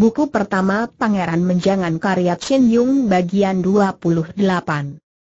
Buku pertama Pangeran Menjangan karya Chin Yung bagian 28.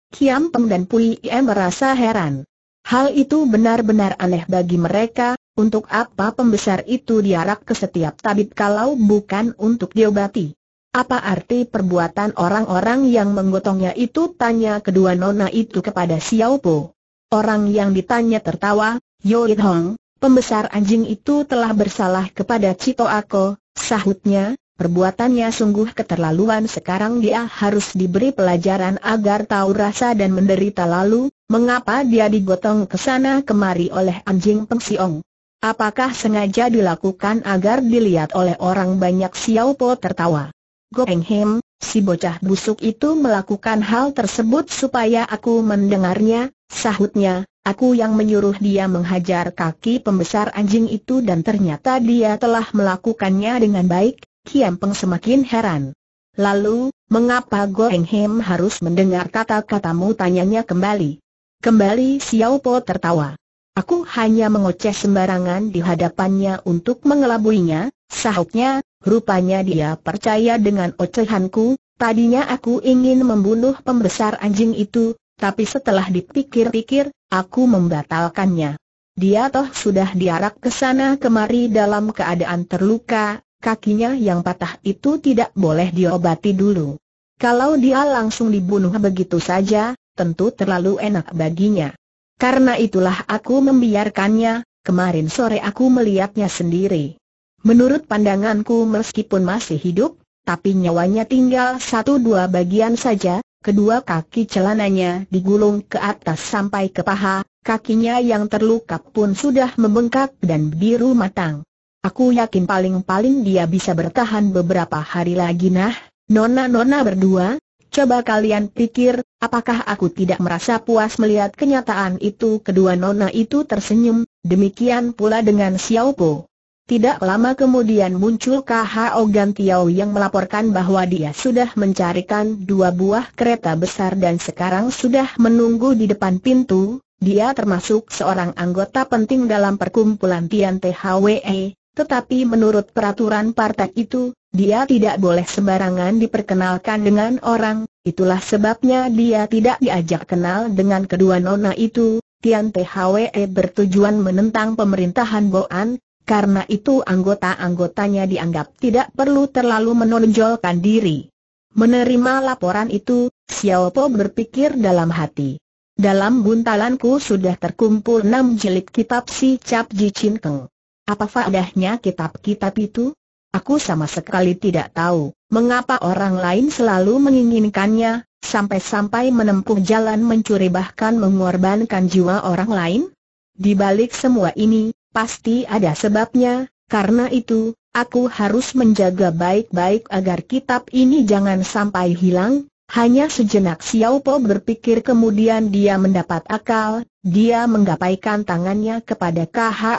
Kiam Peng dan Pui Em merasa heran. Hal itu benar-benar aneh bagi mereka, untuk apa pembesar itu diarak ke setiap tabib kalau bukan untuk diobati? Apa arti perbuatan orang-orang yang menggotongnya itu? Tanya kedua nona itu kepada Xiao Po. Orang yang ditanya tertawa, Yo It Hong, pembesar anjing itu telah bersalah kepada Cito Ako, sahutnya, Perbuatannya sungguh keterlaluan sekarang dia harus diberi pelajaran agar tahu rasa dan menderita lalu, mengapa dia digotong ke sana kemari oleh anjing pengsiong. Apakah sengaja dilakukan agar dilihat oleh orang banyak Xiao Po tertawa. Go Eng Him, si bocah busuk itu melakukan hal tersebut supaya aku mendengarnya, sahutnya, Aku yang menyuruh dia menghajar kaki pembesar anjing itu dan ternyata dia telah melakukannya dengan baik, Kiam Peng semakin heran. Lalu, mengapa Goeng Hem harus mendengar kata-katamu tanyanya kembali? Kembali Xiao Po tertawa. Aku hanya mengoceh sembarangan di hadapannya untuk mengelabuinya, sahutnya, rupanya dia percaya dengan ocehanku, tadinya aku ingin membunuh pembesar anjing itu, tapi setelah dipikir-pikir, aku membatalkannya. Dia toh sudah diarak ke sana kemari dalam keadaan terluka, kakinya yang patah itu tidak boleh diobati dulu. Kalau dia langsung dibunuh begitu saja, tentu terlalu enak baginya. Karena itulah aku membiarkannya, kemarin sore aku melihatnya sendiri. Menurut pandanganku meskipun masih hidup, tapi nyawanya tinggal satu dua bagian saja, kedua kaki celananya digulung ke atas sampai ke paha, kakinya yang terluka pun sudah membengkak dan biru matang. Aku yakin paling-paling dia bisa bertahan beberapa hari lagi nah, nona-nona berdua, coba kalian pikir, apakah aku tidak merasa puas melihat kenyataan itu kedua nona itu tersenyum, demikian pula dengan Xiao Po. Tidak lama kemudian muncul KHO Gantiao yang melaporkan bahwa dia sudah mencarikan dua buah kereta besar dan sekarang sudah menunggu di depan pintu. Dia termasuk seorang anggota penting dalam perkumpulan Tian THWE, tetapi menurut peraturan partai itu, dia tidak boleh sembarangan diperkenalkan dengan orang, itulah sebabnya dia tidak diajak kenal dengan kedua nona itu, Tian THWE bertujuan menentang pemerintahan Boan, karena itu anggota-anggotanya dianggap tidak perlu terlalu menonjolkan diri. Menerima laporan itu, Xiao Po berpikir dalam hati. Dalam buntalanku sudah terkumpul enam jilid kitab si Cap Ji Chin Keng. Apa faedahnya kitab-kitab itu? Aku sama sekali tidak tahu, mengapa orang lain selalu menginginkannya, sampai-sampai menempuh jalan mencuri bahkan mengorbankan jiwa orang lain? Di balik semua ini, pasti ada sebabnya, karena itu, aku harus menjaga baik-baik agar kitab ini jangan sampai hilang. Hanya sejenak Xiao Po berpikir kemudian dia mendapat akal, dia menggapaikan tangannya kepada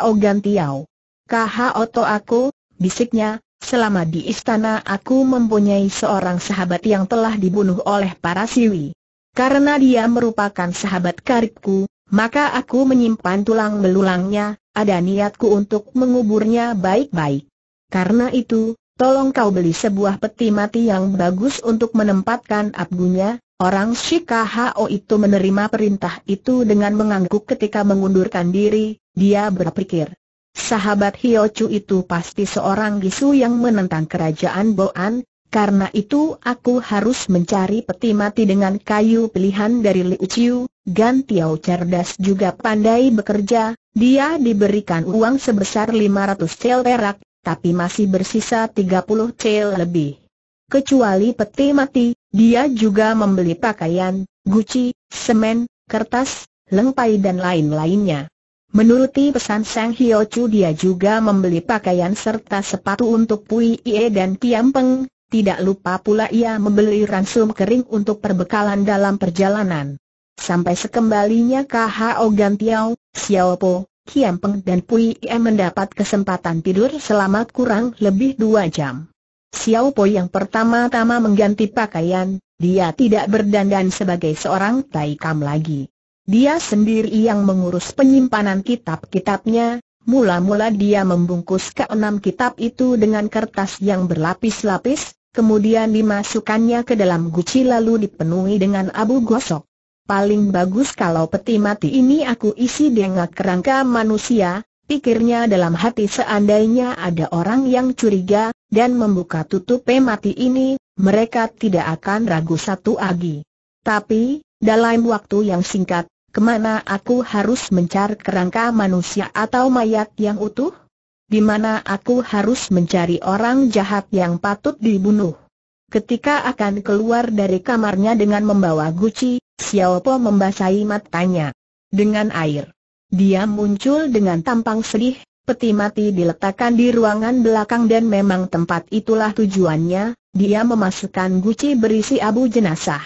Ogan Tiao. KHOTO aku, bisiknya, selama di istana aku mempunyai seorang sahabat yang telah dibunuh oleh para siwi. Karena dia merupakan sahabat karibku, maka aku menyimpan tulang belulangnya, ada niatku untuk menguburnya baik-baik. Karena itu, tolong kau beli sebuah peti mati yang bagus untuk menempatkan abgunya. Orang Shikaho itu menerima perintah itu dengan mengangguk ketika mengundurkan diri, dia berpikir. Sahabat Chu itu pasti seorang gisu yang menentang kerajaan Boan, karena itu aku harus mencari peti mati dengan kayu pilihan dari Liu Chiu, Gan Tiao cerdas juga pandai bekerja, dia diberikan uang sebesar 500 cel perak, tapi masih bersisa 30 cel lebih. Kecuali peti mati, dia juga membeli pakaian, guci, semen, kertas, lengpai dan lain-lainnya. Menuruti pesan Sang Hyo Chu dia juga membeli pakaian serta sepatu untuk Pui Ie dan Tiam Peng, tidak lupa pula ia membeli ransum kering untuk perbekalan dalam perjalanan. Sampai sekembalinya KHO Tiao, Xiao Po, Tiam Peng dan Pui Ie mendapat kesempatan tidur selama kurang lebih dua jam. Xiao Po yang pertama-tama mengganti pakaian, dia tidak berdandan sebagai seorang Taikam lagi. Dia sendiri yang mengurus penyimpanan kitab-kitabnya, mula-mula dia membungkus keenam kitab itu dengan kertas yang berlapis-lapis, kemudian dimasukkannya ke dalam guci lalu dipenuhi dengan abu gosok. Paling bagus kalau peti mati ini aku isi dengan kerangka manusia, pikirnya dalam hati seandainya ada orang yang curiga, dan membuka tutup peti mati ini, mereka tidak akan ragu satu lagi. Tapi, dalam waktu yang singkat, Kemana aku harus mencari kerangka manusia atau mayat yang utuh? Di mana aku harus mencari orang jahat yang patut dibunuh? Ketika akan keluar dari kamarnya dengan membawa guci, Xiao Po membasahi matanya dengan air. Dia muncul dengan tampang sedih, peti mati diletakkan di ruangan belakang dan memang tempat itulah tujuannya, dia memasukkan guci berisi abu jenazah.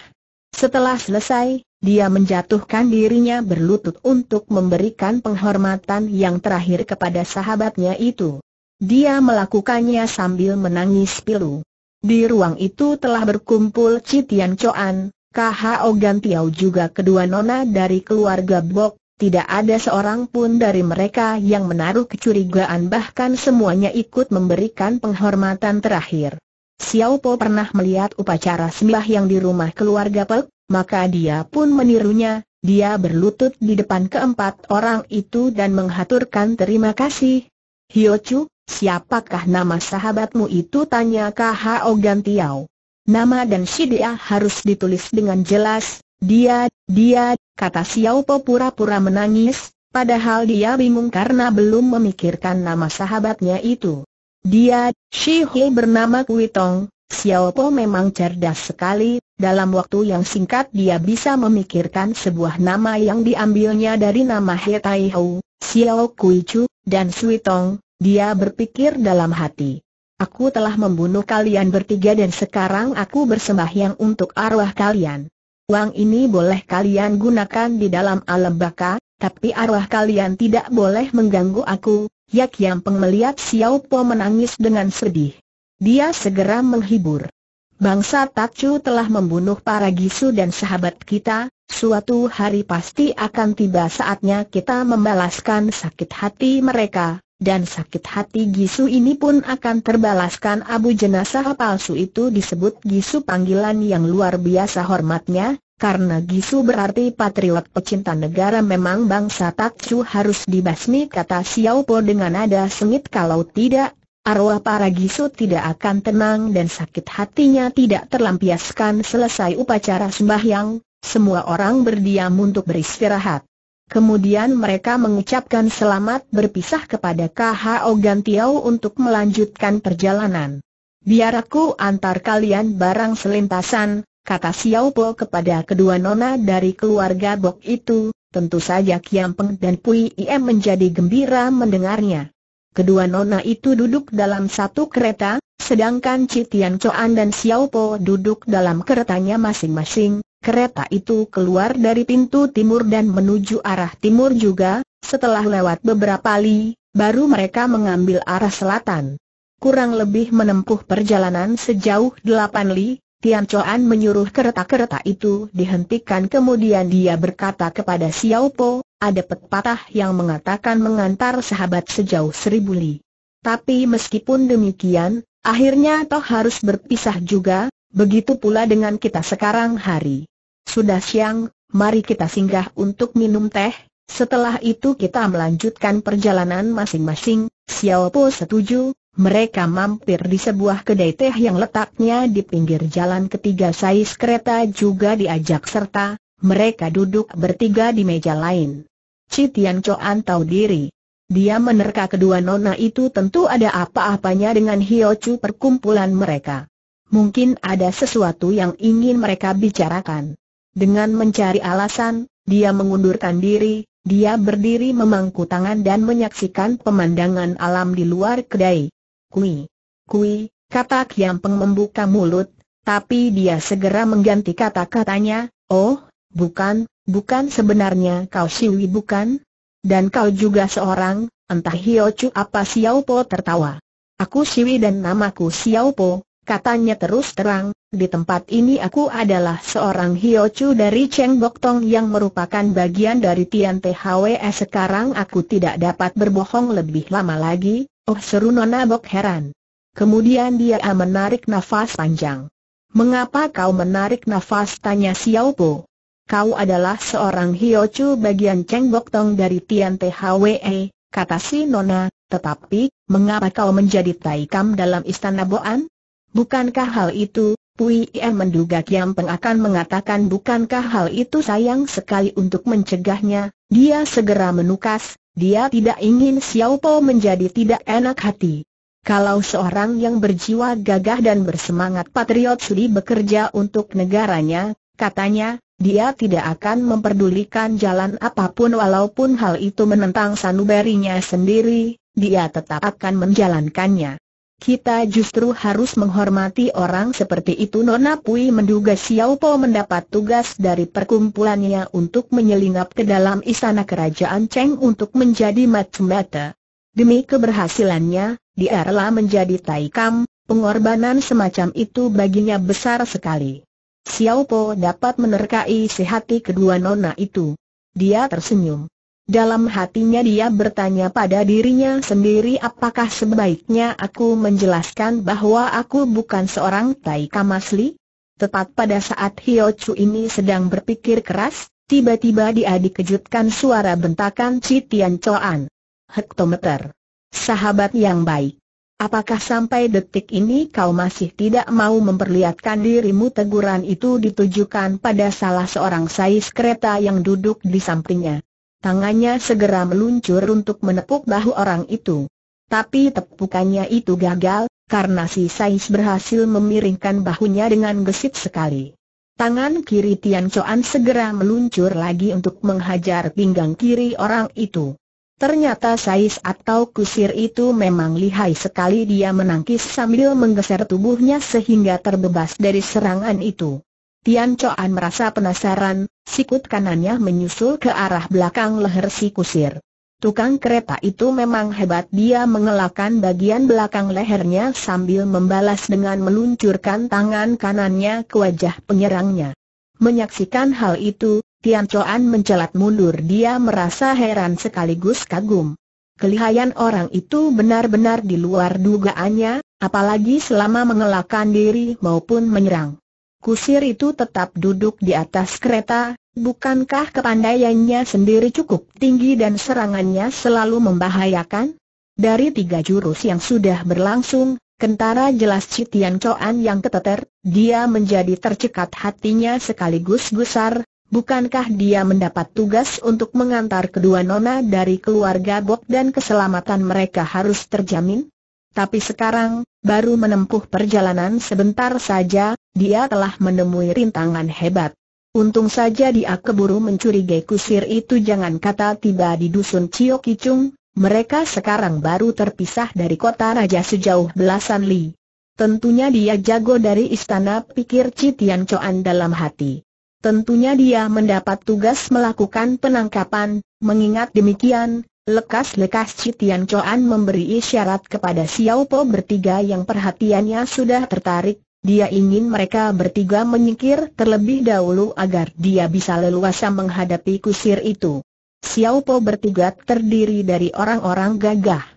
Setelah selesai, dia menjatuhkan dirinya berlutut untuk memberikan penghormatan yang terakhir kepada sahabatnya itu. Dia melakukannya sambil menangis pilu. Di ruang itu telah berkumpul Citian Coan, KHO Gan Tiau juga kedua nona dari keluarga Bok, tidak ada seorang pun dari mereka yang menaruh kecurigaan bahkan semuanya ikut memberikan penghormatan terakhir. Xiao Po pernah melihat upacara sembah yang di rumah keluarga Pek, maka dia pun menirunya, dia berlutut di depan keempat orang itu dan menghaturkan terima kasih. Hiochu, siapakah nama sahabatmu itu tanya KHO Gantiau. Nama dan si dia harus ditulis dengan jelas, dia, dia, kata Xiao Po pura-pura menangis, padahal dia bingung karena belum memikirkan nama sahabatnya itu. Dia, Shi Hui bernama Kuitong. Xiaopo memang cerdas sekali, dalam waktu yang singkat dia bisa memikirkan sebuah nama yang diambilnya dari nama He Tai Hou, Xiao Kui Chu, dan Sui Tong, dia berpikir dalam hati. Aku telah membunuh kalian bertiga dan sekarang aku bersembahyang untuk arwah kalian. Uang ini boleh kalian gunakan di dalam alam baka, tapi arwah kalian tidak boleh mengganggu aku, Yak Yang Peng melihat Xiao Po menangis dengan sedih. Dia segera menghibur. Bangsa Tacu telah membunuh para gisu dan sahabat kita, suatu hari pasti akan tiba saatnya kita membalaskan sakit hati mereka, dan sakit hati gisu ini pun akan terbalaskan abu jenazah palsu itu disebut gisu panggilan yang luar biasa hormatnya, karena gisu berarti patriot pecinta negara memang bangsa Tacu harus dibasmi kata Xiao Po dengan nada sengit kalau tidak, Arwah para gisu tidak akan tenang dan sakit hatinya tidak terlampiaskan selesai upacara sembahyang, semua orang berdiam untuk beristirahat. Kemudian mereka mengucapkan selamat berpisah kepada KHO Gantiau untuk melanjutkan perjalanan. Biar aku antar kalian barang selintasan, kata Xiao Po kepada kedua nona dari keluarga Bok itu, tentu saja Kiam Peng dan Pui Iem menjadi gembira mendengarnya. Kedua nona itu duduk dalam satu kereta, sedangkan Citian Coan dan Xiao Po duduk dalam keretanya masing-masing. Kereta itu keluar dari pintu timur dan menuju arah timur juga, setelah lewat beberapa li, baru mereka mengambil arah selatan. Kurang lebih menempuh perjalanan sejauh delapan li, Tian Coan menyuruh kereta-kereta itu dihentikan kemudian dia berkata kepada Xiao Po, ada pepatah yang mengatakan mengantar sahabat sejauh seribu li. Tapi meskipun demikian, akhirnya toh harus berpisah juga, begitu pula dengan kita sekarang hari. Sudah siang, mari kita singgah untuk minum teh, setelah itu kita melanjutkan perjalanan masing-masing, Xiao Po setuju, mereka mampir di sebuah kedai teh yang letaknya di pinggir jalan ketiga sais kereta juga diajak serta, mereka duduk bertiga di meja lain. Citian Coan tahu diri. Dia menerka kedua nona itu tentu ada apa-apanya dengan Hiochu perkumpulan mereka. Mungkin ada sesuatu yang ingin mereka bicarakan. Dengan mencari alasan, dia mengundurkan diri, dia berdiri memangku tangan dan menyaksikan pemandangan alam di luar kedai. Kui, kui, kata Kiampeng membuka mulut, tapi dia segera mengganti kata-katanya, oh, Bukan, bukan sebenarnya kau Siwi bukan? Dan kau juga seorang, entah Hiochu apa Xiao Po tertawa. Aku Siwi dan namaku Xiao Po, katanya terus terang, di tempat ini aku adalah seorang Hiochu dari Cheng Bok Tong yang merupakan bagian dari Tian THWE sekarang aku tidak dapat berbohong lebih lama lagi, oh seru Nona Bok heran. Kemudian dia menarik nafas panjang. Mengapa kau menarik nafas? Tanya Xiao Po kau adalah seorang hiocu bagian Cheng Bok Tong dari Tian THWE, kata si Nona, tetapi, mengapa kau menjadi taikam dalam istana Boan? Bukankah hal itu, Pui Em menduga Kiam Peng akan mengatakan bukankah hal itu sayang sekali untuk mencegahnya, dia segera menukas, dia tidak ingin Xiao Po menjadi tidak enak hati. Kalau seorang yang berjiwa gagah dan bersemangat patriot sudi bekerja untuk negaranya, katanya, dia tidak akan memperdulikan jalan apapun walaupun hal itu menentang sanubarinya sendiri, dia tetap akan menjalankannya. Kita justru harus menghormati orang seperti itu Nona Pui menduga Xiao Po mendapat tugas dari perkumpulannya untuk menyelinap ke dalam istana kerajaan Cheng untuk menjadi mata Demi keberhasilannya, dia rela menjadi taikam, pengorbanan semacam itu baginya besar sekali. Xiao Po dapat menerkai si hati kedua nona itu. Dia tersenyum. Dalam hatinya dia bertanya pada dirinya sendiri apakah sebaiknya aku menjelaskan bahwa aku bukan seorang Tai Kamasli? Tepat pada saat Hio Chu ini sedang berpikir keras, tiba-tiba dia dikejutkan suara bentakan Citian Coan. Hektometer. Sahabat yang baik. Apakah sampai detik ini kau masih tidak mau memperlihatkan dirimu teguran itu ditujukan pada salah seorang sais kereta yang duduk di sampingnya. Tangannya segera meluncur untuk menepuk bahu orang itu. Tapi tepukannya itu gagal, karena si sais berhasil memiringkan bahunya dengan gesit sekali. Tangan kiri Tian Chuan segera meluncur lagi untuk menghajar pinggang kiri orang itu. Ternyata Sais atau kusir itu memang lihai sekali dia menangkis sambil menggeser tubuhnya sehingga terbebas dari serangan itu. Tian Coan merasa penasaran, sikut kanannya menyusul ke arah belakang leher si kusir. Tukang kereta itu memang hebat dia mengelakkan bagian belakang lehernya sambil membalas dengan meluncurkan tangan kanannya ke wajah penyerangnya. Menyaksikan hal itu, Tian Chuan mencelat mundur dia merasa heran sekaligus kagum. Kelihayan orang itu benar-benar di luar dugaannya, apalagi selama mengelakkan diri maupun menyerang. Kusir itu tetap duduk di atas kereta, bukankah kepandaiannya sendiri cukup tinggi dan serangannya selalu membahayakan? Dari tiga jurus yang sudah berlangsung, Kentara jelas Citian Coan yang keteter, dia menjadi tercekat hatinya sekaligus gusar, Bukankah dia mendapat tugas untuk mengantar kedua nona dari keluarga Bok dan keselamatan mereka harus terjamin? Tapi sekarang, baru menempuh perjalanan sebentar saja, dia telah menemui rintangan hebat. Untung saja dia keburu mencurigai kusir itu jangan kata tiba di dusun Cio Kicung, mereka sekarang baru terpisah dari kota raja sejauh belasan li. Tentunya dia jago dari istana pikir Citian Coan dalam hati. Tentunya dia mendapat tugas melakukan penangkapan, mengingat demikian, lekas-lekas Citian Chuan memberi isyarat kepada Xiao Po bertiga yang perhatiannya sudah tertarik, dia ingin mereka bertiga menyingkir terlebih dahulu agar dia bisa leluasa menghadapi kusir itu. Xiao Po bertiga terdiri dari orang-orang gagah.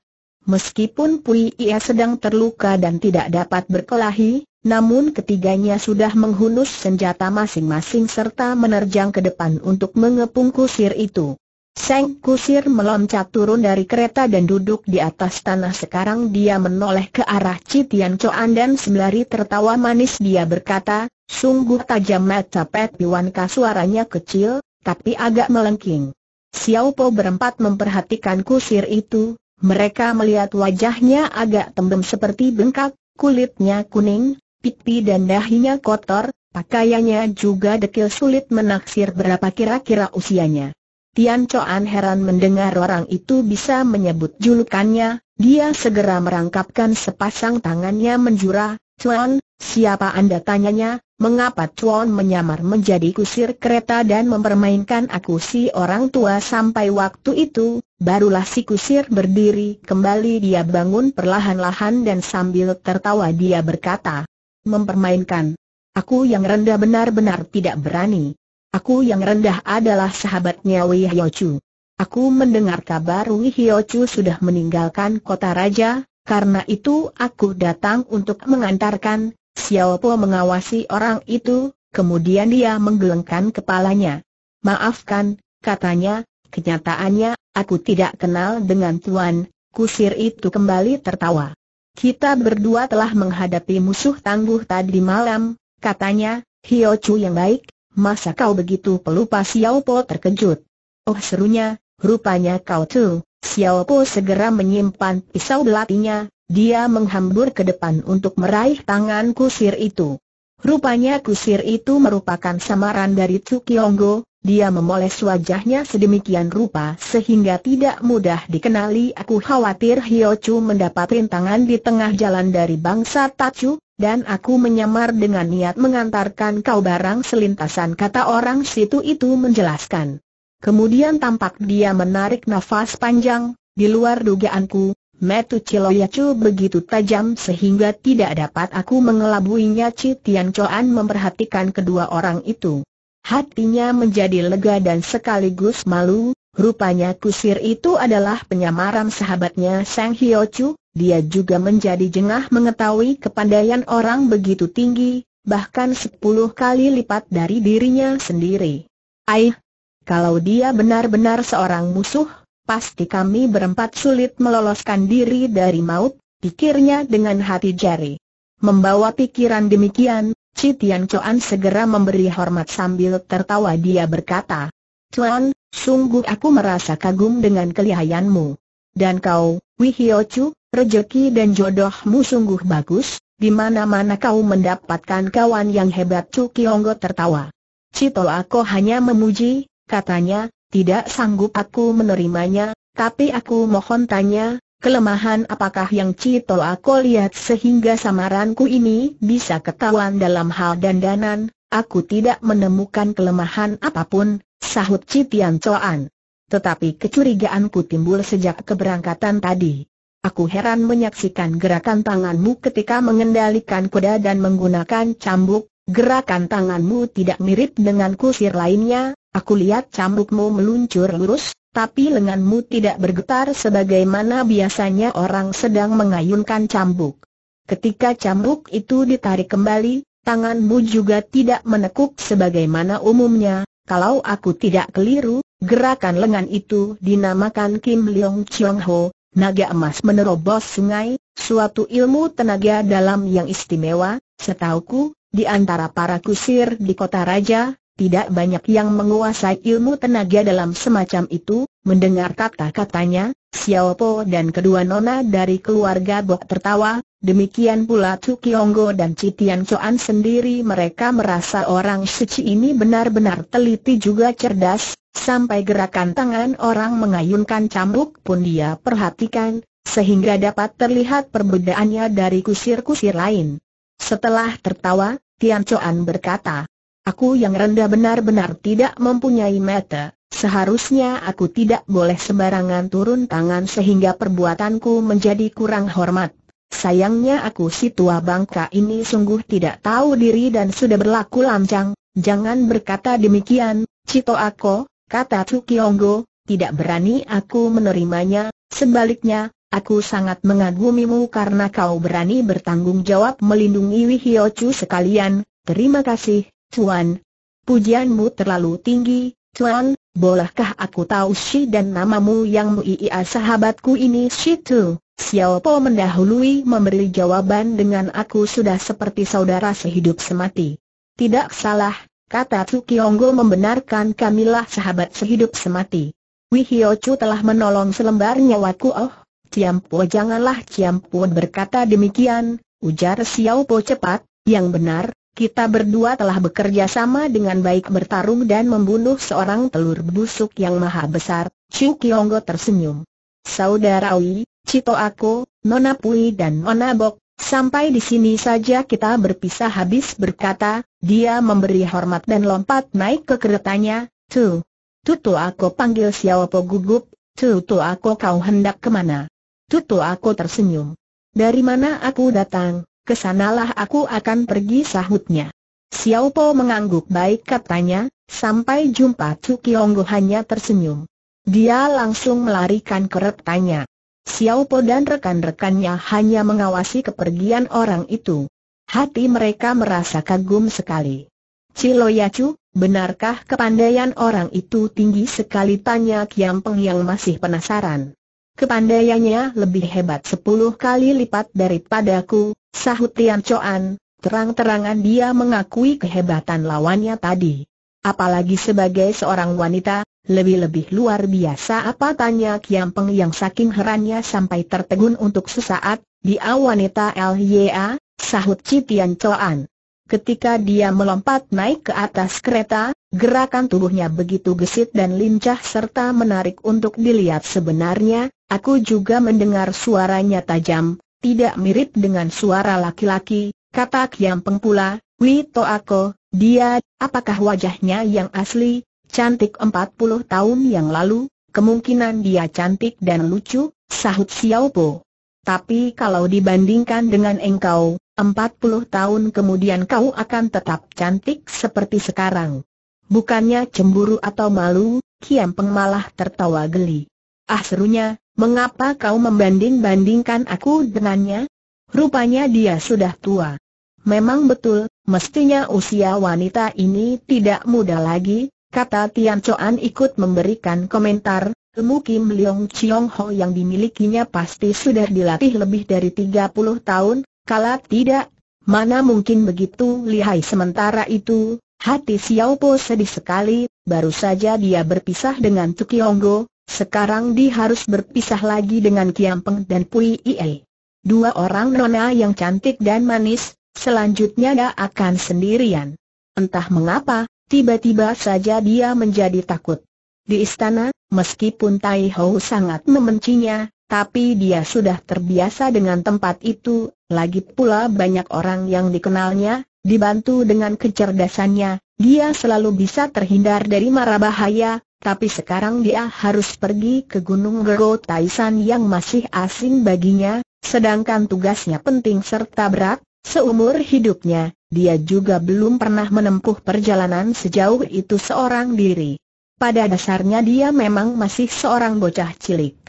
Meskipun Pui Ia sedang terluka dan tidak dapat berkelahi, namun ketiganya sudah menghunus senjata masing-masing serta menerjang ke depan untuk mengepung kusir itu. Seng kusir meloncat turun dari kereta dan duduk di atas tanah sekarang dia menoleh ke arah Citian Coan dan sembari tertawa manis dia berkata, sungguh tajam mata Pet Piwanka suaranya kecil, tapi agak melengking. Xiao Po berempat memperhatikan kusir itu, mereka melihat wajahnya agak tembem seperti bengkak, kulitnya kuning, pipi dan dahinya kotor, pakaiannya juga dekil sulit menaksir berapa kira-kira usianya. Tian Coan heran mendengar orang itu bisa menyebut julukannya, dia segera merangkapkan sepasang tangannya menjura, Chuan, siapa anda tanyanya, mengapa Chuan menyamar menjadi kusir kereta dan mempermainkan aku si orang tua sampai waktu itu, barulah si kusir berdiri kembali dia bangun perlahan-lahan dan sambil tertawa dia berkata, mempermainkan. Aku yang rendah benar-benar tidak berani. Aku yang rendah adalah sahabatnya Wei Hyochu. Aku mendengar kabar Wei Hyochu sudah meninggalkan kota raja, karena itu aku datang untuk mengantarkan, Xiao Po mengawasi orang itu, kemudian dia menggelengkan kepalanya. Maafkan, katanya, kenyataannya, aku tidak kenal dengan Tuan, kusir itu kembali tertawa. Kita berdua telah menghadapi musuh tangguh tadi malam, katanya, Hio Chu yang baik, masa kau begitu pelupa Xiao Po terkejut. Oh serunya, rupanya kau tuh. Xiao Po segera menyimpan pisau belatinya, dia menghambur ke depan untuk meraih tangan kusir itu. Rupanya kusir itu merupakan samaran dari Tsukyonggo, dia memoles wajahnya sedemikian rupa sehingga tidak mudah dikenali aku khawatir Hiochu mendapat rintangan di tengah jalan dari bangsa Tachu, dan aku menyamar dengan niat mengantarkan kau barang selintasan kata orang situ itu menjelaskan. Kemudian tampak dia menarik nafas panjang, di luar dugaanku, Metu Ciloyacu begitu tajam sehingga tidak dapat aku mengelabuinya Ci Tian Choan memperhatikan kedua orang itu. Hatinya menjadi lega dan sekaligus malu, rupanya kusir itu adalah penyamaran sahabatnya Sang Hyo Chu, dia juga menjadi jengah mengetahui kepandaian orang begitu tinggi, bahkan sepuluh kali lipat dari dirinya sendiri. Aih, kalau dia benar-benar seorang musuh, pasti kami berempat sulit meloloskan diri dari maut, pikirnya dengan hati jari. Membawa pikiran demikian, Citian Tian Chuan segera memberi hormat sambil tertawa dia berkata, Chuan, sungguh aku merasa kagum dengan kelihayanmu. Dan kau, Wihiocu, rejeki dan jodohmu sungguh bagus, di mana-mana kau mendapatkan kawan yang hebat Chu Kionggo tertawa. Cito aku hanya memuji, katanya, tidak sanggup aku menerimanya, tapi aku mohon tanya, kelemahan apakah yang Cito aku lihat sehingga samaranku ini bisa ketahuan dalam hal dandanan, aku tidak menemukan kelemahan apapun, sahut Citian Coan. Tetapi kecurigaanku timbul sejak keberangkatan tadi. Aku heran menyaksikan gerakan tanganmu ketika mengendalikan kuda dan menggunakan cambuk, gerakan tanganmu tidak mirip dengan kusir lainnya, aku lihat cambukmu meluncur lurus, tapi lenganmu tidak bergetar sebagaimana biasanya orang sedang mengayunkan cambuk. Ketika cambuk itu ditarik kembali, tanganmu juga tidak menekuk sebagaimana umumnya. Kalau aku tidak keliru, gerakan lengan itu dinamakan Kim Leong Chiong Ho, naga emas menerobos sungai, suatu ilmu tenaga dalam yang istimewa, setauku, di antara para kusir di kota raja, tidak banyak yang menguasai ilmu tenaga dalam semacam itu, mendengar kata-katanya, Xiao Po dan kedua nona dari keluarga Bok tertawa, demikian pula Tu Kionggo dan Citian Choan sendiri mereka merasa orang suci ini benar-benar teliti juga cerdas, sampai gerakan tangan orang mengayunkan cambuk pun dia perhatikan, sehingga dapat terlihat perbedaannya dari kusir-kusir lain. Setelah tertawa, Tian Choan berkata, Aku yang rendah benar-benar tidak mempunyai mata, seharusnya aku tidak boleh sembarangan turun tangan sehingga perbuatanku menjadi kurang hormat. Sayangnya aku si tua bangka ini sungguh tidak tahu diri dan sudah berlaku lancang, jangan berkata demikian, Cito Ako, kata Tsukiyonggo, tidak berani aku menerimanya, sebaliknya, Aku sangat mengagumimu karena kau berani bertanggung jawab melindungi Wihiochu sekalian, terima kasih, Tuan. Pujianmu terlalu tinggi, Tuan, bolehkah aku tahu si dan namamu yang muiia sahabatku ini tu? Xiao Po mendahului memberi jawaban dengan aku sudah seperti saudara sehidup semati. Tidak salah, kata Tsukiyonggo membenarkan kamilah sahabat sehidup semati. Wihiochu telah menolong selembar nyawaku oh, Ciam Po janganlah Ciam Po berkata demikian, ujar Xiao Po cepat, yang benar, kita berdua telah bekerja sama dengan baik bertarung dan membunuh seorang telur busuk yang maha besar, Chu Kionggo tersenyum. Saudarawi, Cito Ako, Nona Pui dan Nona Bok, sampai di sini saja kita berpisah habis berkata, dia memberi hormat dan lompat naik ke keretanya, Tu. Tutu aku panggil Po gugup, Tutu aku kau hendak kemana? Tutu aku tersenyum. Dari mana aku datang? kesanalah aku akan pergi sahutnya. Xiao Po mengangguk baik katanya, sampai jumpa Chu Kionggo hanya tersenyum. Dia langsung melarikan keretanya. Xiao Po dan rekan-rekannya hanya mengawasi kepergian orang itu. Hati mereka merasa kagum sekali. Ciloyacu, benarkah kepandaian orang itu tinggi sekali tanya Kiam Peng yang masih penasaran. Kepandaiannya lebih hebat sepuluh kali lipat daripadaku, sahut Tian Choan, terang-terangan dia mengakui kehebatan lawannya tadi. Apalagi sebagai seorang wanita, lebih-lebih luar biasa apa tanya Kiam Peng yang saking herannya sampai tertegun untuk sesaat, dia wanita LYA, sahut Citian Tian Choan. Ketika dia melompat naik ke atas kereta, gerakan tubuhnya begitu gesit dan lincah serta menarik untuk dilihat sebenarnya, aku juga mendengar suaranya tajam, tidak mirip dengan suara laki-laki, kata Kiam pengpula. Wito Ako, dia, apakah wajahnya yang asli, cantik 40 tahun yang lalu, kemungkinan dia cantik dan lucu, sahut Xiao Po. Tapi kalau dibandingkan dengan engkau, 40 tahun kemudian kau akan tetap cantik seperti sekarang. Bukannya cemburu atau malu, Kiam Peng malah tertawa geli. Ah serunya, mengapa kau membanding-bandingkan aku dengannya? Rupanya dia sudah tua. Memang betul, mestinya usia wanita ini tidak muda lagi, kata Tian Coan ikut memberikan komentar, ilmu Kim Leong Chiong Ho yang dimilikinya pasti sudah dilatih lebih dari 30 tahun, Kala tidak, mana mungkin begitu lihai sementara itu, hati Xiao Po sedih sekali, baru saja dia berpisah dengan Tukionggo, sekarang dia harus berpisah lagi dengan Kiampeng dan Pui Ie. Dua orang nona yang cantik dan manis, selanjutnya dia akan sendirian. Entah mengapa, tiba-tiba saja dia menjadi takut. Di istana, meskipun Tai Ho sangat membencinya, tapi dia sudah terbiasa dengan tempat itu, lagi pula banyak orang yang dikenalnya, dibantu dengan kecerdasannya, dia selalu bisa terhindar dari mara bahaya, tapi sekarang dia harus pergi ke Gunung Gero Taisan yang masih asing baginya, sedangkan tugasnya penting serta berat, seumur hidupnya, dia juga belum pernah menempuh perjalanan sejauh itu seorang diri. Pada dasarnya dia memang masih seorang bocah cilik.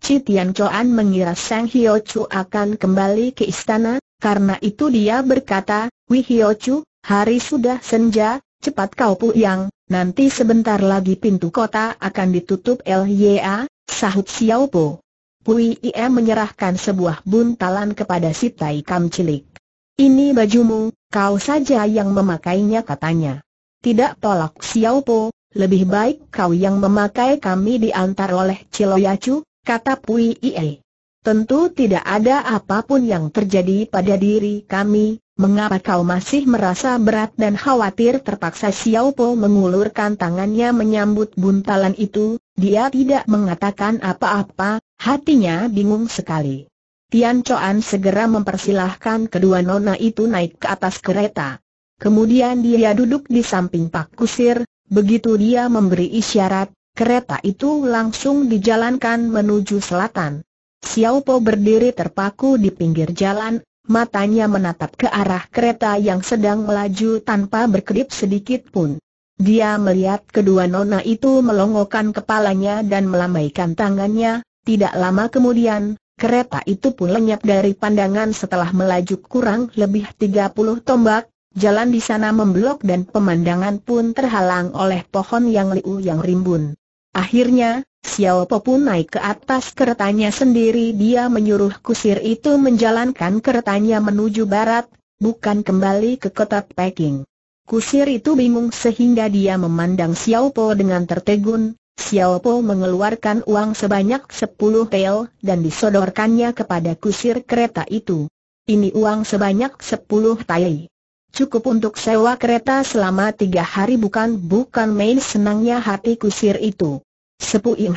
Citian Coan Chuan mengira Sang Hyo Chu akan kembali ke istana, karena itu dia berkata, Wih Hyo Chu, hari sudah senja, cepat kau puyang, nanti sebentar lagi pintu kota akan ditutup LYA, sahut Xiao Po. Pui Ie menyerahkan sebuah buntalan kepada si Tai cilik. Ini bajumu, kau saja yang memakainya katanya. Tidak tolak Xiao Po, lebih baik kau yang memakai kami diantar oleh Ciloyacu, kata Pui Ie. Tentu tidak ada apapun yang terjadi pada diri kami, mengapa kau masih merasa berat dan khawatir terpaksa Xiao Po mengulurkan tangannya menyambut buntalan itu, dia tidak mengatakan apa-apa, hatinya bingung sekali. Tian Choan segera mempersilahkan kedua nona itu naik ke atas kereta. Kemudian dia duduk di samping Pak Kusir, begitu dia memberi isyarat, kereta itu langsung dijalankan menuju selatan. Xiao Po berdiri terpaku di pinggir jalan, matanya menatap ke arah kereta yang sedang melaju tanpa berkedip sedikit pun. Dia melihat kedua nona itu melongokkan kepalanya dan melambaikan tangannya, tidak lama kemudian, kereta itu pun lenyap dari pandangan setelah melaju kurang lebih 30 tombak, Jalan di sana memblok dan pemandangan pun terhalang oleh pohon yang liu yang rimbun. Akhirnya, Xiao Po pun naik ke atas keretanya sendiri dia menyuruh kusir itu menjalankan keretanya menuju barat, bukan kembali ke kota Peking. Kusir itu bingung sehingga dia memandang Xiao Po dengan tertegun, Xiao Po mengeluarkan uang sebanyak sepuluh pel dan disodorkannya kepada kusir kereta itu. Ini uang sebanyak sepuluh tai. Cukup untuk sewa kereta selama tiga hari bukan-bukan main senangnya hati kusir itu. Sepu Im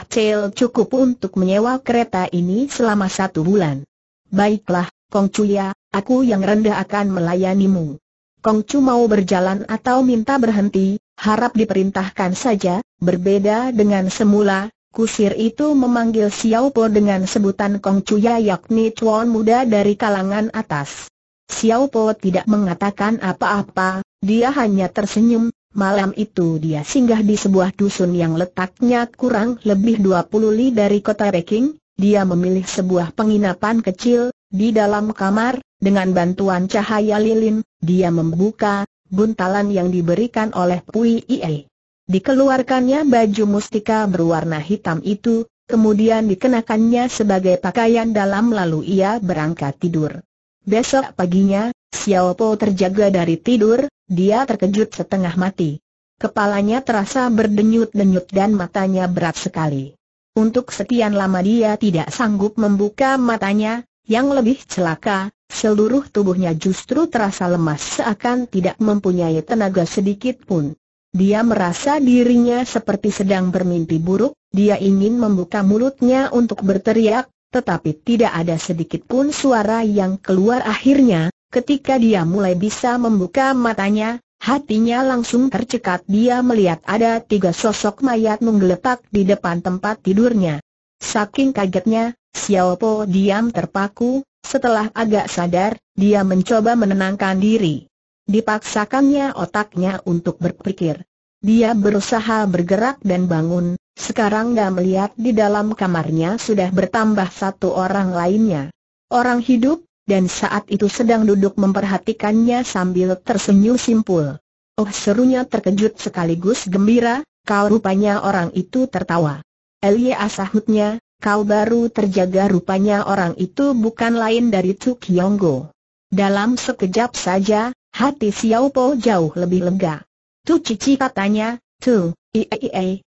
cukup untuk menyewa kereta ini selama satu bulan. Baiklah, Kong ya, aku yang rendah akan melayanimu. Kong Chu mau berjalan atau minta berhenti, harap diperintahkan saja, berbeda dengan semula, Kusir itu memanggil Xiao Po dengan sebutan Kong ya, yakni Chuan muda dari kalangan atas. Xiao Po tidak mengatakan apa-apa, dia hanya tersenyum, Malam itu dia singgah di sebuah dusun yang letaknya kurang lebih 20 li dari kota Peking. Dia memilih sebuah penginapan kecil, di dalam kamar, dengan bantuan cahaya lilin, dia membuka buntalan yang diberikan oleh Pui Ie. Dikeluarkannya baju mustika berwarna hitam itu, kemudian dikenakannya sebagai pakaian dalam lalu ia berangkat tidur. Besok paginya, Xiao Po terjaga dari tidur, dia terkejut setengah mati. Kepalanya terasa berdenyut-denyut dan matanya berat sekali. Untuk sekian lama dia tidak sanggup membuka matanya, yang lebih celaka, seluruh tubuhnya justru terasa lemas seakan tidak mempunyai tenaga sedikit pun. Dia merasa dirinya seperti sedang bermimpi buruk, dia ingin membuka mulutnya untuk berteriak, tetapi tidak ada sedikit pun suara yang keluar akhirnya, ketika dia mulai bisa membuka matanya, hatinya langsung tercekat dia melihat ada tiga sosok mayat menggeletak di depan tempat tidurnya. Saking kagetnya, Xiao Po diam terpaku, setelah agak sadar, dia mencoba menenangkan diri. Dipaksakannya otaknya untuk berpikir. Dia berusaha bergerak dan bangun, sekarang nggak melihat di dalam kamarnya sudah bertambah satu orang lainnya. Orang hidup, dan saat itu sedang duduk memperhatikannya sambil tersenyum simpul. Oh serunya terkejut sekaligus gembira, kau rupanya orang itu tertawa. Elia asahutnya, kau baru terjaga rupanya orang itu bukan lain dari Tuk Yonggo. Dalam sekejap saja, hati Xiao Po jauh lebih lega. Tu Cici katanya, Tu, iya,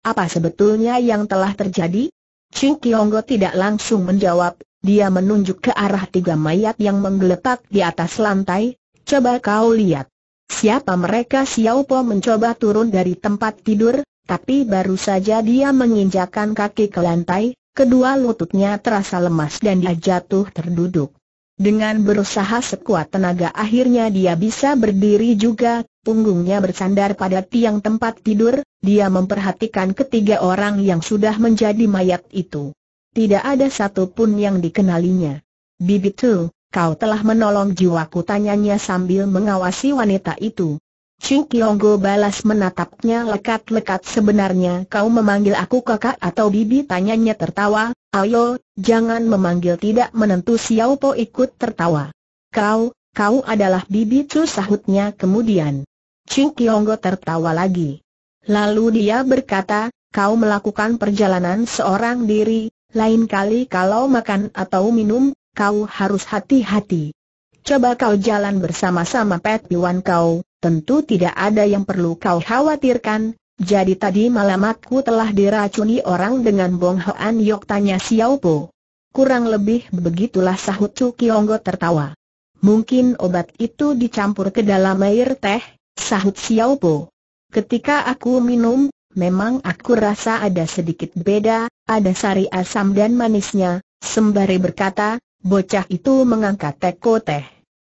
apa sebetulnya yang telah terjadi? Chu Honggo tidak langsung menjawab, dia menunjuk ke arah tiga mayat yang menggeletak di atas lantai, coba kau lihat. Siapa mereka Xiao Po mencoba turun dari tempat tidur, tapi baru saja dia menginjakan kaki ke lantai, kedua lututnya terasa lemas dan dia jatuh terduduk. Dengan berusaha sekuat tenaga akhirnya dia bisa berdiri juga, punggungnya bersandar pada tiang tempat tidur, dia memperhatikan ketiga orang yang sudah menjadi mayat itu. Tidak ada satupun yang dikenalinya. Bibi Tu, kau telah menolong jiwaku tanyanya sambil mengawasi wanita itu. Chu Kionggo balas menatapnya lekat-lekat sebenarnya kau memanggil aku kakak atau bibi tanyanya tertawa, ayo, jangan memanggil tidak menentu Xiao Po ikut tertawa. Kau, kau adalah bibi Chu, sahutnya kemudian. Ching Kiongo tertawa lagi. Lalu dia berkata, kau melakukan perjalanan seorang diri, lain kali kalau makan atau minum, kau harus hati-hati. Coba kau jalan bersama-sama Pet Piwan kau, tentu tidak ada yang perlu kau khawatirkan, jadi tadi malam aku telah diracuni orang dengan Bong Hoan Yok tanya Xiao Po. Kurang lebih begitulah sahut Chu Kiyonggo tertawa. Mungkin obat itu dicampur ke dalam air teh, Sahut Xiao Po. Ketika aku minum, memang aku rasa ada sedikit beda, ada sari asam dan manisnya, sembari berkata, bocah itu mengangkat teko teh.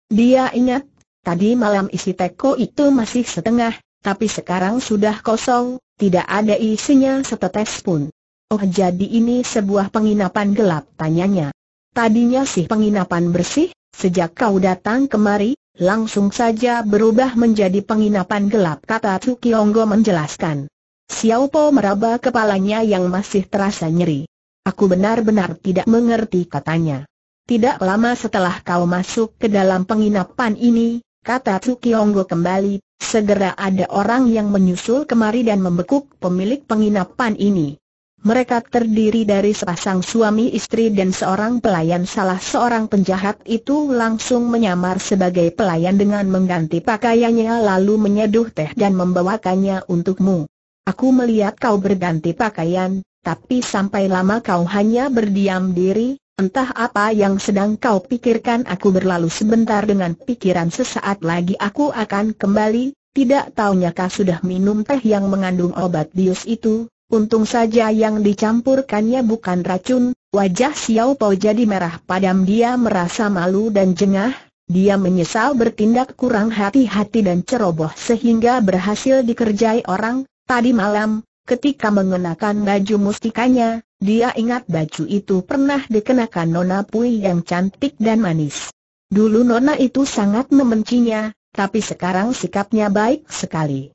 Dia ingat, tadi malam isi teko itu masih setengah, tapi sekarang sudah kosong, tidak ada isinya setetes pun. Oh jadi ini sebuah penginapan gelap tanyanya. Tadinya sih penginapan bersih, sejak kau datang kemari, langsung saja berubah menjadi penginapan gelap kata Chu Kionggo menjelaskan. Xiao Po meraba kepalanya yang masih terasa nyeri. Aku benar-benar tidak mengerti katanya. Tidak lama setelah kau masuk ke dalam penginapan ini, kata Chu Kionggo kembali, segera ada orang yang menyusul kemari dan membekuk pemilik penginapan ini. Mereka terdiri dari sepasang suami istri dan seorang pelayan Salah seorang penjahat itu langsung menyamar sebagai pelayan dengan mengganti pakaiannya lalu menyeduh teh dan membawakannya untukmu Aku melihat kau berganti pakaian, tapi sampai lama kau hanya berdiam diri Entah apa yang sedang kau pikirkan aku berlalu sebentar dengan pikiran sesaat lagi aku akan kembali Tidak taunya kau sudah minum teh yang mengandung obat bius itu Untung saja yang dicampurkannya bukan racun, wajah Xiao Pao jadi merah padam dia merasa malu dan jengah, dia menyesal bertindak kurang hati-hati dan ceroboh sehingga berhasil dikerjai orang, tadi malam, ketika mengenakan baju mustikanya, dia ingat baju itu pernah dikenakan Nona Pui yang cantik dan manis. Dulu Nona itu sangat membencinya, tapi sekarang sikapnya baik sekali.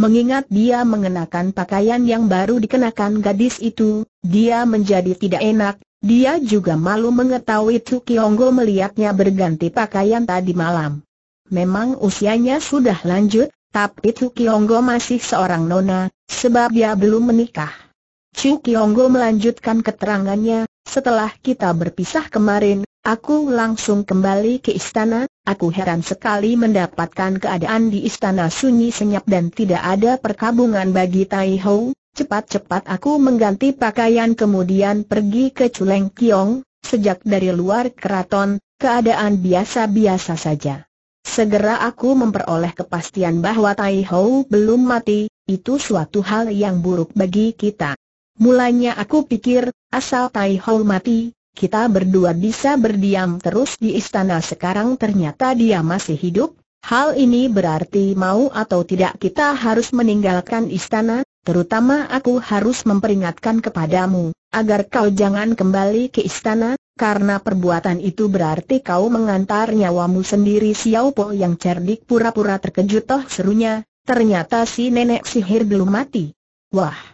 Mengingat dia mengenakan pakaian yang baru dikenakan gadis itu, dia menjadi tidak enak, dia juga malu mengetahui Tsukionggo melihatnya berganti pakaian tadi malam. Memang usianya sudah lanjut, tapi Tsukionggo masih seorang nona, sebab dia belum menikah. Tsukionggo melanjutkan keterangannya, setelah kita berpisah kemarin, Aku langsung kembali ke istana, aku heran sekali mendapatkan keadaan di istana sunyi senyap dan tidak ada perkabungan bagi Tai Ho. Cepat-cepat aku mengganti pakaian kemudian pergi ke Culeng Kiong, sejak dari luar keraton, keadaan biasa-biasa saja. Segera aku memperoleh kepastian bahwa Tai Ho belum mati, itu suatu hal yang buruk bagi kita. Mulanya aku pikir, asal Tai Ho mati, kita berdua bisa berdiam terus di istana sekarang ternyata dia masih hidup, hal ini berarti mau atau tidak kita harus meninggalkan istana, terutama aku harus memperingatkan kepadamu, agar kau jangan kembali ke istana, karena perbuatan itu berarti kau mengantar nyawamu sendiri Xiao Po yang cerdik pura-pura terkejut toh serunya, ternyata si nenek sihir belum mati. Wah!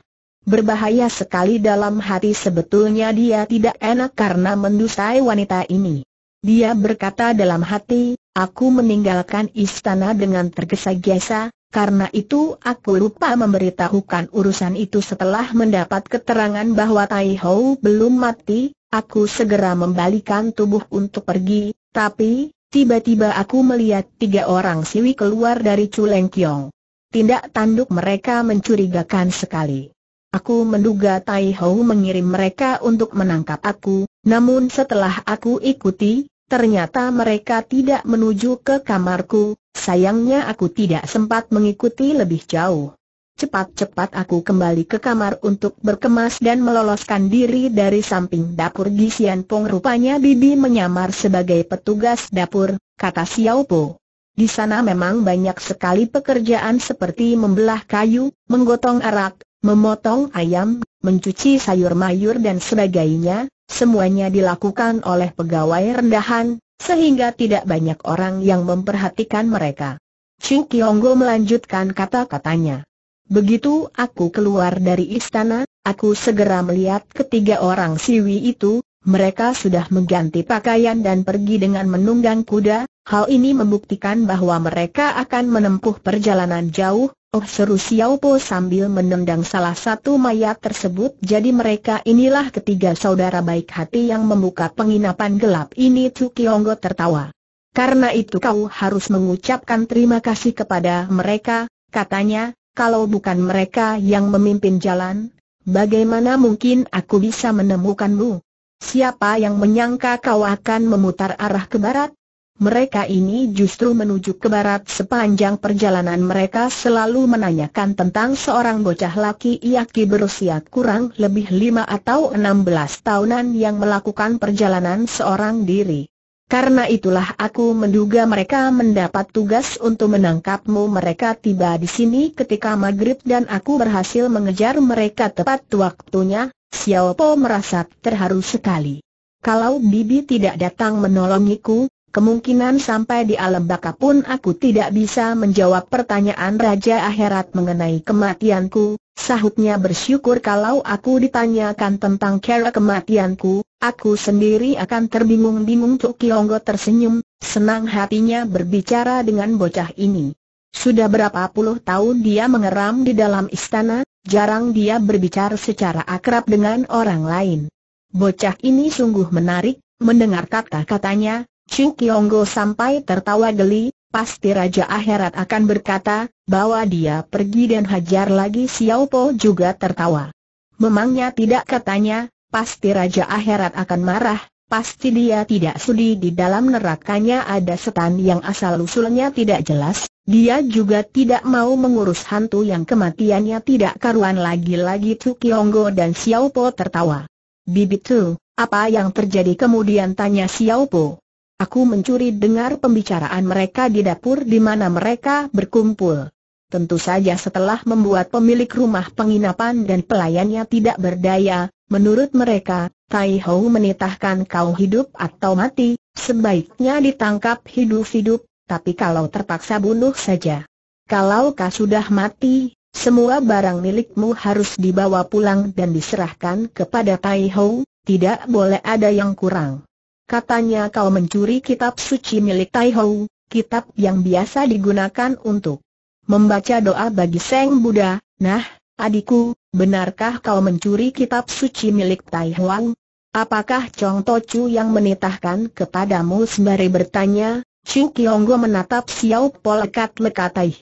Berbahaya sekali dalam hati sebetulnya dia tidak enak karena mendusai wanita ini. Dia berkata dalam hati, aku meninggalkan istana dengan tergesa-gesa, karena itu aku lupa memberitahukan urusan itu setelah mendapat keterangan bahwa Tai Hou belum mati, aku segera membalikan tubuh untuk pergi, tapi, tiba-tiba aku melihat tiga orang siwi keluar dari Kiong. Tindak tanduk mereka mencurigakan sekali. Aku menduga Tai Hou mengirim mereka untuk menangkap aku, namun setelah aku ikuti, ternyata mereka tidak menuju ke kamarku, sayangnya aku tidak sempat mengikuti lebih jauh. Cepat-cepat aku kembali ke kamar untuk berkemas dan meloloskan diri dari samping dapur Gisian Pong rupanya Bibi menyamar sebagai petugas dapur, kata Xiao Po. Di sana memang banyak sekali pekerjaan seperti membelah kayu, menggotong arak, memotong ayam, mencuci sayur mayur dan sebagainya, semuanya dilakukan oleh pegawai rendahan, sehingga tidak banyak orang yang memperhatikan mereka. Chu Kionggo melanjutkan kata-katanya. Begitu aku keluar dari istana, aku segera melihat ketiga orang siwi itu, mereka sudah mengganti pakaian dan pergi dengan menunggang kuda, hal ini membuktikan bahwa mereka akan menempuh perjalanan jauh, Oh seru Xiao Po sambil menendang salah satu mayat tersebut Jadi mereka inilah ketiga saudara baik hati yang membuka penginapan gelap ini Kiongo tertawa Karena itu kau harus mengucapkan terima kasih kepada mereka Katanya, kalau bukan mereka yang memimpin jalan Bagaimana mungkin aku bisa menemukanmu? Siapa yang menyangka kau akan memutar arah ke barat? Mereka ini justru menuju ke barat sepanjang perjalanan mereka selalu menanyakan tentang seorang bocah laki Yaki berusia kurang lebih lima atau enam belas tahunan yang melakukan perjalanan seorang diri. Karena itulah aku menduga mereka mendapat tugas untuk menangkapmu mereka tiba di sini ketika maghrib dan aku berhasil mengejar mereka tepat waktunya, Xiao Po merasa terharu sekali. Kalau Bibi tidak datang menolongiku, kemungkinan sampai di alam baka pun aku tidak bisa menjawab pertanyaan Raja Akhirat mengenai kematianku, sahutnya bersyukur kalau aku ditanyakan tentang cara kematianku, aku sendiri akan terbingung-bingung Tuk Kionggo tersenyum, senang hatinya berbicara dengan bocah ini. Sudah berapa puluh tahun dia mengeram di dalam istana, jarang dia berbicara secara akrab dengan orang lain. Bocah ini sungguh menarik, mendengar kata-katanya, Chu Kionggo sampai tertawa geli, pasti Raja Akhirat akan berkata, bahwa dia pergi dan hajar lagi Xiao Po juga tertawa. Memangnya tidak katanya, pasti Raja Akhirat akan marah, pasti dia tidak sudi di dalam nerakanya ada setan yang asal-usulnya tidak jelas, dia juga tidak mau mengurus hantu yang kematiannya tidak karuan lagi-lagi Tu Kionggo dan Xiao Po tertawa. Bibit Tu, apa yang terjadi kemudian tanya Xiao Po. Aku mencuri dengar pembicaraan mereka di dapur di mana mereka berkumpul. Tentu saja setelah membuat pemilik rumah penginapan dan pelayannya tidak berdaya, menurut mereka, Tai Hou menitahkan kau hidup atau mati, sebaiknya ditangkap hidup-hidup, tapi kalau terpaksa bunuh saja. Kalau kau sudah mati, semua barang milikmu harus dibawa pulang dan diserahkan kepada Tai Hou, tidak boleh ada yang kurang. Katanya kau mencuri kitab suci milik Tai Hou, kitab yang biasa digunakan untuk membaca doa bagi Seng Buddha. Nah, adikku, benarkah kau mencuri kitab suci milik Tai Hou? Apakah Chong To Tochu yang menitahkan kepadamu sembari bertanya, Chu Kionggo menatap Xiao Po lekat-lekatai.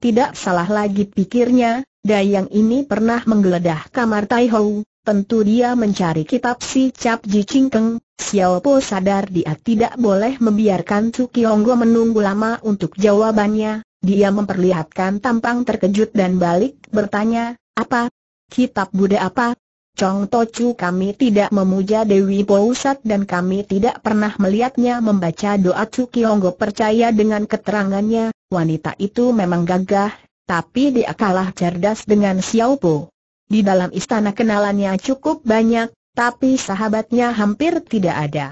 Tidak salah lagi pikirnya, Dayang ini pernah menggeledah kamar Tai Hou, Tentu dia mencari kitab si Cap Ji Cingkeng, Xiao Po sadar dia tidak boleh membiarkan Tsukionggo menunggu lama untuk jawabannya, dia memperlihatkan tampang terkejut dan balik bertanya, apa? Kitab Buddha apa? Chong Tochu kami tidak memuja Dewi Pousat dan kami tidak pernah melihatnya membaca doa Tsukionggo percaya dengan keterangannya, wanita itu memang gagah, tapi dia kalah cerdas dengan Xiao Po. Di dalam istana kenalannya cukup banyak, tapi sahabatnya hampir tidak ada.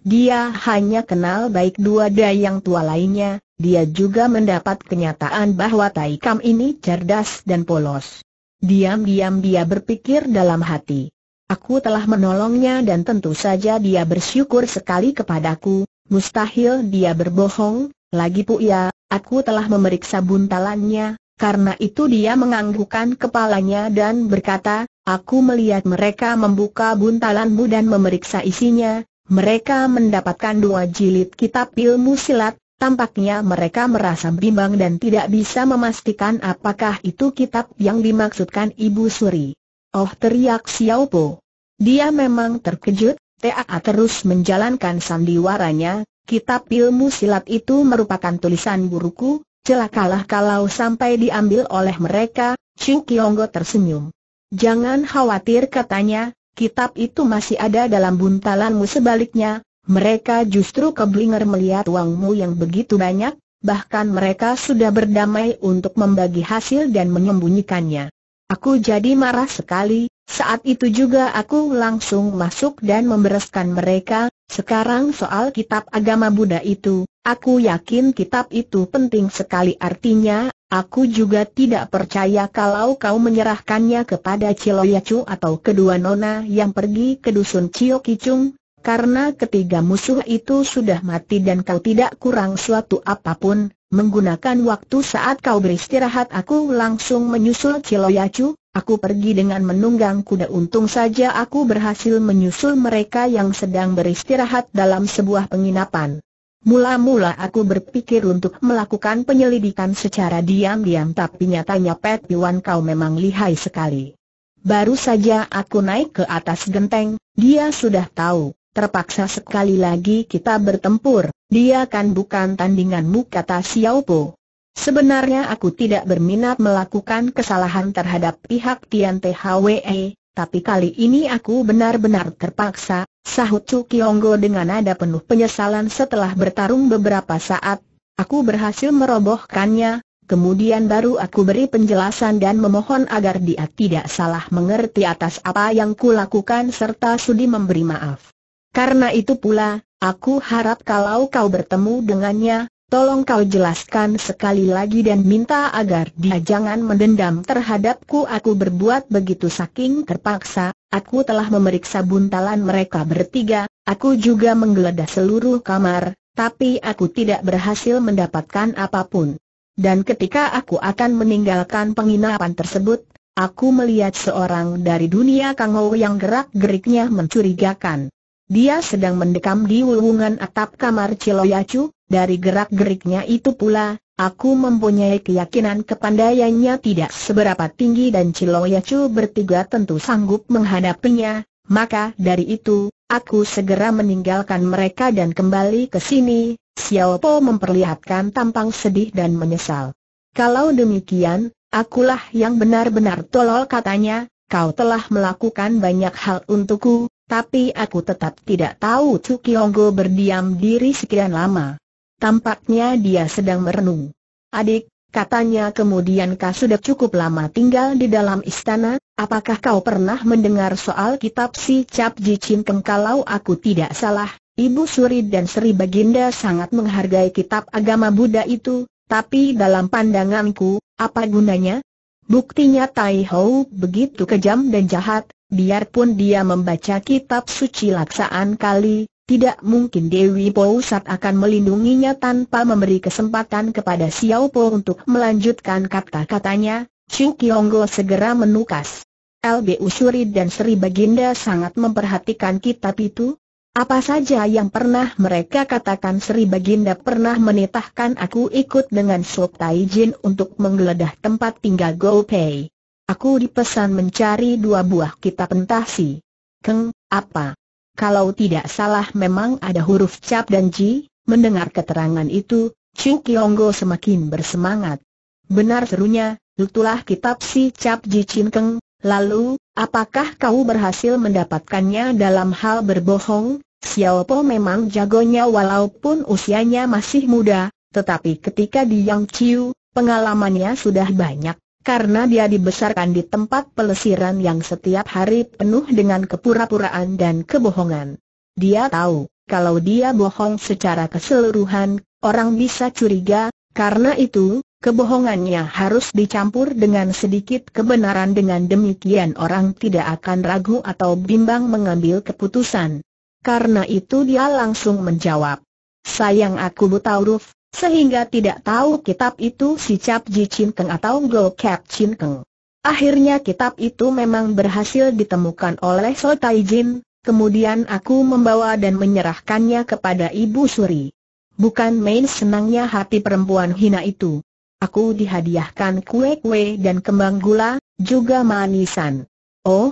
Dia hanya kenal baik dua dayang tua lainnya, dia juga mendapat kenyataan bahwa Taikam ini cerdas dan polos. Diam-diam dia berpikir dalam hati. Aku telah menolongnya dan tentu saja dia bersyukur sekali kepadaku, mustahil dia berbohong, lagi pula, aku telah memeriksa buntalannya, karena itu dia menganggukkan kepalanya dan berkata, Aku melihat mereka membuka buntalanmu dan memeriksa isinya, mereka mendapatkan dua jilid kitab ilmu silat, tampaknya mereka merasa bimbang dan tidak bisa memastikan apakah itu kitab yang dimaksudkan Ibu Suri. Oh teriak Xiao Po. Dia memang terkejut, Taa terus menjalankan sandiwaranya, kitab ilmu silat itu merupakan tulisan buruku, celakalah kalau sampai diambil oleh mereka, Chu Kiongo tersenyum. Jangan khawatir katanya, kitab itu masih ada dalam buntalanmu sebaliknya, mereka justru keblinger melihat uangmu yang begitu banyak, bahkan mereka sudah berdamai untuk membagi hasil dan menyembunyikannya. Aku jadi marah sekali, saat itu juga aku langsung masuk dan membereskan mereka, sekarang soal kitab agama Buddha itu, Aku yakin kitab itu penting sekali artinya, aku juga tidak percaya kalau kau menyerahkannya kepada Ciloyacu atau kedua nona yang pergi ke dusun Cio Kicung, karena ketiga musuh itu sudah mati dan kau tidak kurang suatu apapun, menggunakan waktu saat kau beristirahat aku langsung menyusul Ciloyacu, aku pergi dengan menunggang kuda untung saja aku berhasil menyusul mereka yang sedang beristirahat dalam sebuah penginapan. Mula-mula aku berpikir untuk melakukan penyelidikan secara diam-diam tapi nyatanya Pet Piwan kau memang lihai sekali. Baru saja aku naik ke atas genteng, dia sudah tahu, terpaksa sekali lagi kita bertempur, dia kan bukan tandinganmu kata Xiao Po. Sebenarnya aku tidak berminat melakukan kesalahan terhadap pihak Tian THWE, tapi kali ini aku benar-benar terpaksa, sahut Chu Kionggo dengan nada penuh penyesalan setelah bertarung beberapa saat, aku berhasil merobohkannya, kemudian baru aku beri penjelasan dan memohon agar dia tidak salah mengerti atas apa yang kulakukan serta sudi memberi maaf. Karena itu pula, aku harap kalau kau bertemu dengannya, Tolong kau jelaskan sekali lagi dan minta agar dia jangan mendendam terhadapku Aku berbuat begitu saking terpaksa, aku telah memeriksa buntalan mereka bertiga Aku juga menggeledah seluruh kamar, tapi aku tidak berhasil mendapatkan apapun Dan ketika aku akan meninggalkan penginapan tersebut Aku melihat seorang dari dunia kangau yang gerak-geriknya mencurigakan Dia sedang mendekam di wulungan atap kamar Ciloyacu dari gerak-geriknya itu pula, aku mempunyai keyakinan kepandaiannya tidak seberapa tinggi dan Ciloyacu bertiga tentu sanggup menghadapinya, maka dari itu, aku segera meninggalkan mereka dan kembali ke sini, Xiao Po memperlihatkan tampang sedih dan menyesal. Kalau demikian, akulah yang benar-benar tolol katanya, kau telah melakukan banyak hal untukku, tapi aku tetap tidak tahu Cukionggo berdiam diri sekian lama. Tampaknya dia sedang merenung. Adik, katanya kemudian kau sudah cukup lama tinggal di dalam istana, apakah kau pernah mendengar soal kitab si Cap Ji kalau aku tidak salah? Ibu Suri dan Sri Baginda sangat menghargai kitab agama Buddha itu, tapi dalam pandanganku, apa gunanya? Buktinya Tai Ho begitu kejam dan jahat, biarpun dia membaca kitab suci laksaan kali, tidak mungkin Dewi Pousat akan melindunginya tanpa memberi kesempatan kepada Xiao Po untuk melanjutkan kata-katanya, Chu Kionggo segera menukas. LB Usuri dan Sri Baginda sangat memperhatikan kitab itu. Apa saja yang pernah mereka katakan Sri Baginda pernah menitahkan aku ikut dengan Sob Tai Jin untuk menggeledah tempat tinggal Go Pei. Aku dipesan mencari dua buah kitab entah si. Keng, apa? Kalau tidak salah memang ada huruf cap dan ji, mendengar keterangan itu, Chu Kionggo semakin bersemangat. Benar serunya, itulah kitab si cap ji Chin lalu, apakah kau berhasil mendapatkannya dalam hal berbohong? Xiao Po memang jagonya walaupun usianya masih muda, tetapi ketika di Yang Chiu, pengalamannya sudah banyak karena dia dibesarkan di tempat pelesiran yang setiap hari penuh dengan kepura-puraan dan kebohongan. Dia tahu, kalau dia bohong secara keseluruhan, orang bisa curiga, karena itu, kebohongannya harus dicampur dengan sedikit kebenaran dengan demikian orang tidak akan ragu atau bimbang mengambil keputusan. Karena itu dia langsung menjawab, Sayang aku buta huruf, sehingga tidak tahu kitab itu si Cap Ji Chin Keng atau Go Cap Chin Keng. Akhirnya kitab itu memang berhasil ditemukan oleh So Tai Jin, kemudian aku membawa dan menyerahkannya kepada Ibu Suri. Bukan main senangnya hati perempuan hina itu. Aku dihadiahkan kue-kue dan kembang gula, juga manisan. Oh,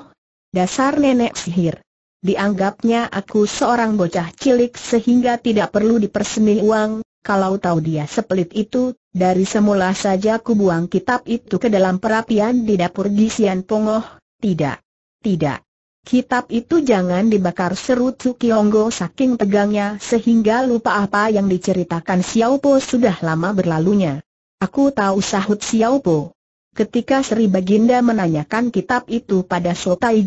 dasar nenek sihir. Dianggapnya aku seorang bocah cilik sehingga tidak perlu diperseni uang, kalau tahu dia sepelit itu, dari semula saja ku buang kitab itu ke dalam perapian di dapur Gisian Pongoh, tidak. Tidak. Kitab itu jangan dibakar seru Tsukiyonggo saking tegangnya sehingga lupa apa yang diceritakan Xiaopo sudah lama berlalunya. Aku tahu sahut Xiaopo. Ketika Sri Baginda menanyakan kitab itu pada Sotai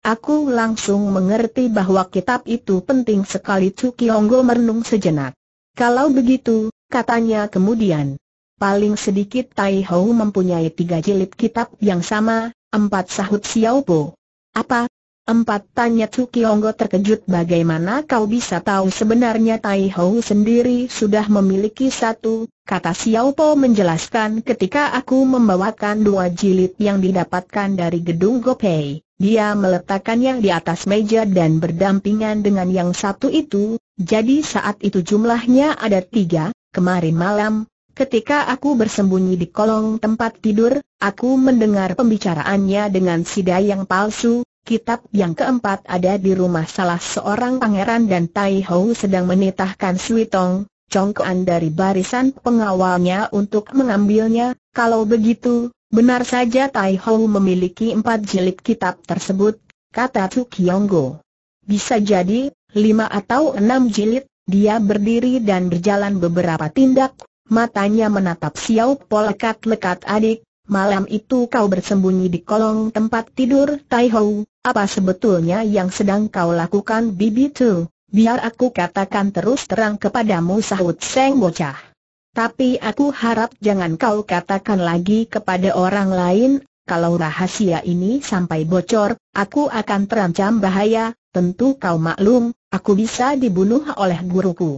aku langsung mengerti bahwa kitab itu penting sekali Tsukiyonggo merenung sejenak. Kalau begitu, katanya kemudian. Paling sedikit Tai Hou mempunyai tiga jilid kitab yang sama, empat sahut Xiao Po. Apa? Empat tanya Tsukiyonggo terkejut bagaimana kau bisa tahu sebenarnya Tai Hou sendiri sudah memiliki satu, kata Xiao Po menjelaskan ketika aku membawakan dua jilid yang didapatkan dari gedung Gopei. Dia meletakkannya di atas meja dan berdampingan dengan yang satu itu, jadi saat itu jumlahnya ada tiga, kemarin malam, ketika aku bersembunyi di kolong tempat tidur, aku mendengar pembicaraannya dengan si Dayang palsu, kitab yang keempat ada di rumah salah seorang pangeran dan Tai Ho sedang menitahkan Sui Tong, congkoan dari barisan pengawalnya untuk mengambilnya, kalau begitu, benar saja Tai Ho memiliki empat jilid kitab tersebut, kata Tu Bisa jadi, lima atau enam jilid, dia berdiri dan berjalan beberapa tindak, matanya menatap Xiao Po lekat-lekat adik, malam itu kau bersembunyi di kolong tempat tidur Tai Ho, apa sebetulnya yang sedang kau lakukan Bibi Tu? Biar aku katakan terus terang kepadamu sahut Seng Bocah. Tapi aku harap jangan kau katakan lagi kepada orang lain, kalau rahasia ini sampai bocor, aku akan terancam bahaya, tentu kau maklum, Aku bisa dibunuh oleh guruku.